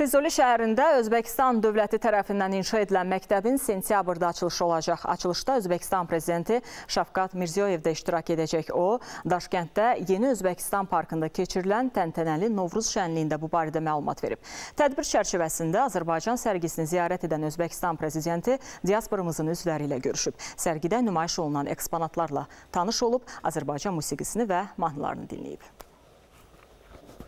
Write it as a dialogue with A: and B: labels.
A: Füzuli şəhərində Özbəkistan dövləti tərəfindən inşa edilən məktəbin sentyabrda açılışı olacaq. Açılışda Özbəkistan prezidenti Şafqat Mirziyoyev də iştirak edəcək. O, Daşkənddə Yeni Özbəkistan parkında keçirilən təntənəli Novruz şənliyində bu barədə məlumat verib. Tədbir çərçivəsində Azərbaycan sərgisini ziyarət edən Özbəkistan prezidenti diasporamızın üzvləri ilə görüşüb. Sərgidə nümayiş olunan eksponatlarla tanış olub, Azərbaycan musiqisini və mahnılarını dinləyib.